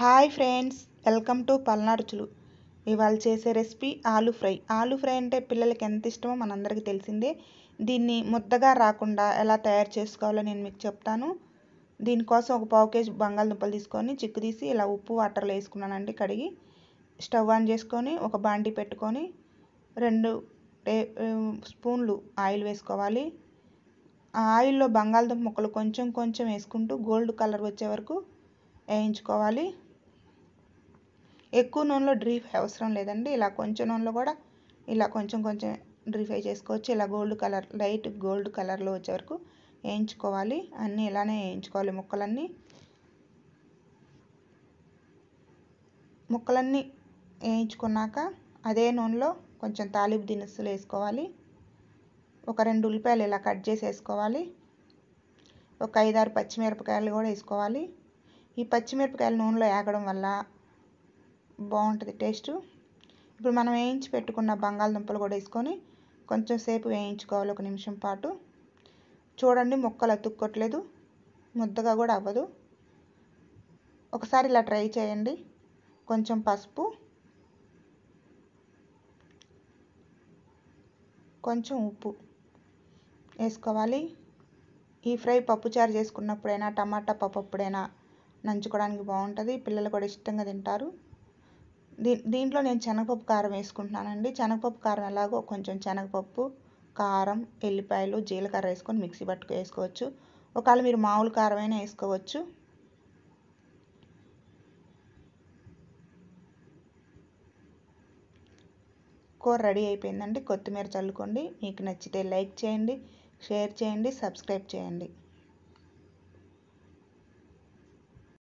hi friends welcome to పల్నాడుచులు ఇవాళ చేసే రెసిపీ ఆలు ఫ్రై ఆలు ఫ్రై అంటే పిల్లలకి ఎంత ఇష్టమో మనందరికీ తెలిసిందే దీన్ని ముద్దగా రాకుండా ఎలా తయారు చేసుకోవాలో నేను మీకు చెప్తాను దీనికోసం ఒక పావు కేజీ బంగాళదుంపలు తీసుకొని చిక్కు తీసి ఇలా ఉప్పు వాటర్లో వేసుకున్నానండి కడిగి స్టవ్ ఆన్ చేసుకొని ఒక బాండి పెట్టుకొని రెండు స్పూన్లు ఆయిల్ వేసుకోవాలి ఆ ఆయిల్లో బంగాళదుంప ముక్కలు కొంచెం కొంచెం వేసుకుంటూ గోల్డ్ కలర్ వచ్చే వరకు వేయించుకోవాలి ఎక్కువ నూనెలో డీప్ ఫ్రై అవసరం లేదండి ఇలా కొంచెం నూనెలో కూడా ఇలా కొంచెం కొంచెం డ్రీప్ ఫ్రై చేసుకోవచ్చు ఇలా గోల్డ్ కలర్ లైట్ గోల్డ్ కలర్లో వచ్చే వరకు వేయించుకోవాలి అన్నీ ఇలానే వేయించుకోవాలి ముక్కలన్నీ ముక్కలన్నీ వేయించుకున్నాక అదే నూనెలో కొంచెం తాలింపు దినుసులు వేసుకోవాలి ఒక రెండు ఉల్లిపాయలు ఇలా కట్ చేసి వేసుకోవాలి ఒక ఐదారు పచ్చిమిరపకాయలు కూడా వేసుకోవాలి ఈ పచ్చిమిరపకాయలు నూనెలో ఏగడం వల్ల బాగుంటుంది టేస్ట్ ఇప్పుడు మనం వేయించి పెట్టుకున్న బంగాళదుంపలు కూడా వేసుకొని కొంచెం సేపు వేయించుకోవాలి ఒక నిమిషం పాటు చూడండి ముక్కలు అతుక్కోట్లేదు ముద్దగా కూడా అవ్వదు ఒకసారి ఇలా ట్రై చేయండి కొంచెం పసుపు కొంచెం ఉప్పు వేసుకోవాలి ఈ ఫ్రై పప్పుచారు చేసుకున్నప్పుడైనా టమాటా పప్పు అప్పుడైనా నంచుకోవడానికి బాగుంటుంది పిల్లలు కూడా ఇష్టంగా తింటారు దీ దీంట్లో నేను శనగపప్పు కారం వేసుకుంటున్నానండి శనగపప్పు కారం ఎలాగో కొంచెం శనగపప్పు కారం ఎల్లిపాయలు జీలకర్ర వేసుకొని మిక్సీ పట్టుకు వేసుకోవచ్చు ఒకవేళ మీరు మామూలు కారమైనా వేసుకోవచ్చు కూర రెడీ అయిపోయిందండి కొత్తిమీర చల్లుకోండి మీకు నచ్చితే లైక్ చేయండి షేర్ చేయండి సబ్స్క్రైబ్ చేయండి